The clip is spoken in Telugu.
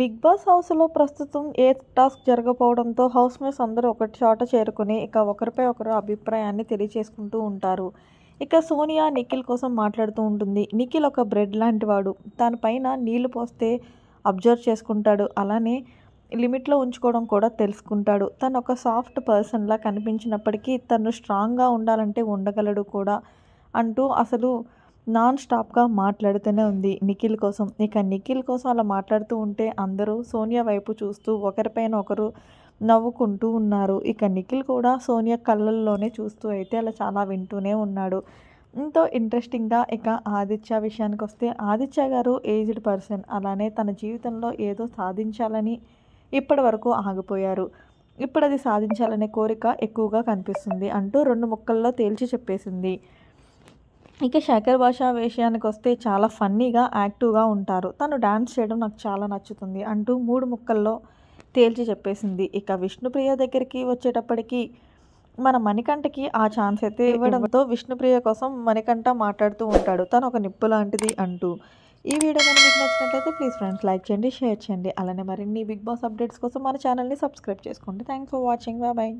బిగ్ బాస్ హౌస్లో ప్రస్తుతం ఏ టాస్క్ జరగపోవడంతో హౌస్ మేట్స్ అందరూ ఒకటి చోట చేరుకుని ఇక ఒకరిపై ఒకరు అభిప్రాయాన్ని తెలియచేసుకుంటూ ఉంటారు ఇక సోనియా నిఖిల్ కోసం మాట్లాడుతూ ఉంటుంది నిఖిల్ ఒక బ్రెడ్ లాంటి వాడు దానిపైన నీళ్లు పోస్తే అబ్జర్వ్ చేసుకుంటాడు అలానే లిమిట్లో ఉంచుకోవడం కూడా తెలుసుకుంటాడు తను ఒక సాఫ్ట్ పర్సన్లా కనిపించినప్పటికీ తను స్ట్రాంగ్గా ఉండాలంటే ఉండగలడు కూడా అంటూ అసలు నాన్ స్టాప్గా మాట్లాడుతూనే ఉంది నిఖిల్ కోసం ఇక నిఖిల్ కోసం అలా మాట్లాడుతూ ఉంటే అందరూ సోనియా వైపు చూస్తూ ఒకరిపైన ఒకరు నవ్వుకుంటూ ఉన్నారు ఇక నిఖిల్ కూడా సోనియా కళ్ళల్లోనే చూస్తూ అయితే అలా చాలా వింటూనే ఉన్నాడు ఎంతో ఇంట్రెస్టింగ్గా ఇక ఆదిత్య విషయానికి వస్తే ఆదిత్య గారు ఏజ్డ్ పర్సన్ అలానే తన జీవితంలో ఏదో సాధించాలని ఇప్పటి వరకు ఆగిపోయారు ఇప్పుడు అది సాధించాలనే కోరిక ఎక్కువగా కనిపిస్తుంది అంటూ రెండు ముక్కల్లో తేల్చి చెప్పేసింది ఇక శేఖర్ భాష విషయానికి వస్తే చాలా ఫన్నీగా యాక్టివ్గా ఉంటారు తను డ్యాన్స్ చేయడం నాకు చాలా నచ్చుతుంది అంటూ మూడు ముక్కల్లో తేల్చి చెప్పేసింది ఇక విష్ణుప్రియ దగ్గరికి వచ్చేటప్పటికి మన మణికంఠకి ఆ ఛాన్స్ అయితే ఇవ్వడంతో విష్ణుప్రియ కోసం మణికంఠ మాట్లాడుతూ ఉంటాడు తను ఒక నిప్పు లాంటిది అంటూ ఈ వీడియో కనుక మీకు నచ్చినట్లయితే ప్లీజ్ ఫ్రెండ్స్ లైక్ చేయండి షేర్ చేయండి అలానే మరిన్ని బిగ్ బాస్ అప్డేట్స్ కోసం మన ఛానల్ని సబ్స్క్రైబ్ చేసుకోండి థ్యాంక్స్ ఫర్ వాచింగ్ బాయ్